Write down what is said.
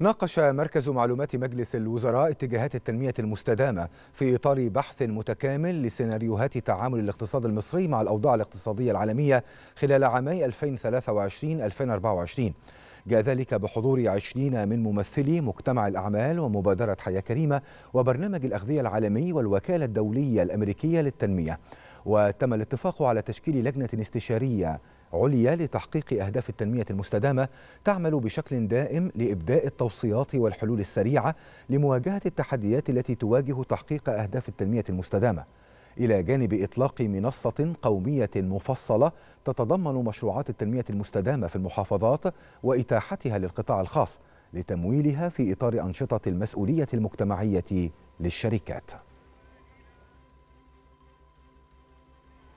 ناقش مركز معلومات مجلس الوزراء اتجاهات التنمية المستدامة في إطار بحث متكامل لسيناريوهات تعامل الاقتصاد المصري مع الأوضاع الاقتصادية العالمية خلال عامي 2023-2024 جاء ذلك بحضور عشرين من ممثلي مجتمع الأعمال ومبادرة حياة كريمة وبرنامج الأغذية العالمي والوكالة الدولية الأمريكية للتنمية وتم الاتفاق على تشكيل لجنة استشارية عليا لتحقيق أهداف التنمية المستدامة تعمل بشكل دائم لإبداء التوصيات والحلول السريعة لمواجهة التحديات التي تواجه تحقيق أهداف التنمية المستدامة إلى جانب إطلاق منصة قومية مفصلة تتضمن مشروعات التنمية المستدامة في المحافظات وإتاحتها للقطاع الخاص لتمويلها في إطار أنشطة المسؤولية المجتمعية للشركات